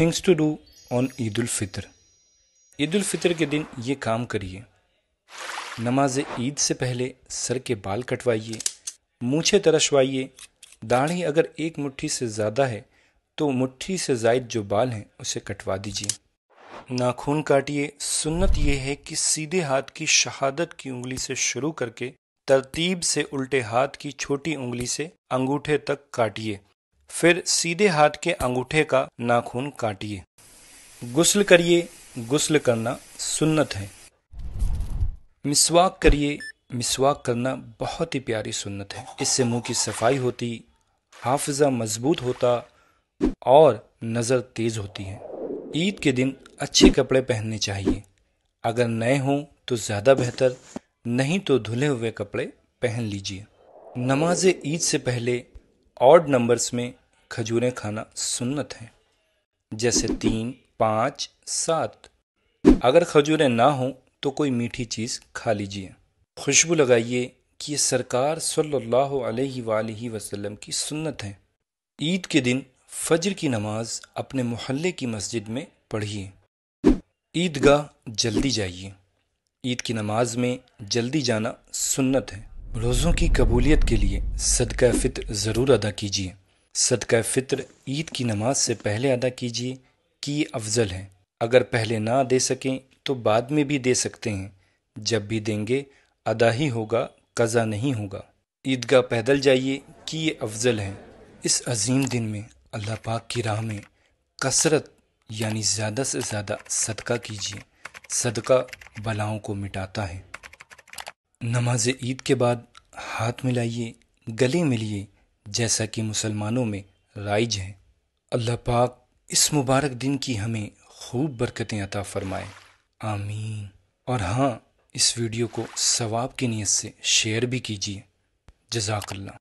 things to do on Eid Fitr Eid Fitr के दिन ये काम करिए नमाज ईद से पहले सर के बाल कटवाइए मूछे तरशवाइए दाढ़ी अगर एक मुट्ठी से ज़्यादा है तो मुट्ठी से जायद जो बाल हैं उसे कटवा दीजिए नाखून काटिए सुन्नत यह है कि सीधे हाथ की शहादत की उंगली से शुरू करके तरतीब से उल्टे हाथ की छोटी उंगली से अंगूठे तक काटिए फिर सीधे हाथ के अंगूठे का नाखून काटिए गुस्ल करिए गुस्ल करना सुन्नत है मिसवाक करिए मिसवाक करना बहुत ही प्यारी सुन्नत है इससे मुंह की सफाई होती हाफजा मजबूत होता और नज़र तेज़ होती है ईद के दिन अच्छे कपड़े पहनने चाहिए अगर नए हों तो ज़्यादा बेहतर नहीं तो धुले हुए कपड़े पहन लीजिए नमाज ईद से पहले ऑड नंबर्स में खजूरें खाना सुन्नत है जैसे तीन पाँच सात अगर खजूरें ना हों तो कोई मीठी चीज़ खा लीजिए खुशबू लगाइए कि ये सरकार सल्लल्लाहु अलैहि वालैहि वसल्लम की सुन्नत है ईद के दिन फजर की नमाज अपने मोहल्ले की मस्जिद में पढ़िए ईदगाह जल्दी जाइए ईद की नमाज में जल्दी जाना सुन्नत है रोज़ों की कबूलियत के लिए सदका फितर ज़रूर अदा कीजिए सदका फितर ईद की नमाज से पहले अदा कीजिए कि ये अफजल है अगर पहले ना दे सकें तो बाद में भी दे सकते हैं जब भी देंगे अदा ही होगा कज़ा नहीं होगा ईदगाह पैदल जाइए कि ये अफजल है इस अजीम दिन में अल्लाह पाक की राह में कसरत यानी ज़्यादा से ज़्यादा सदका कीजिए सदका बलाओं को मिटाता है नमाज ईद के बाद हाथ मिलाइए गले मिलिए जैसा कि मुसलमानों में राइज है अल्लाह पाक इस मुबारक दिन की हमें खूब बरकतें अता फरमाए आमीन और हाँ इस वीडियो को सवाब की नीयत से शेयर भी कीजिए जजाकल्ला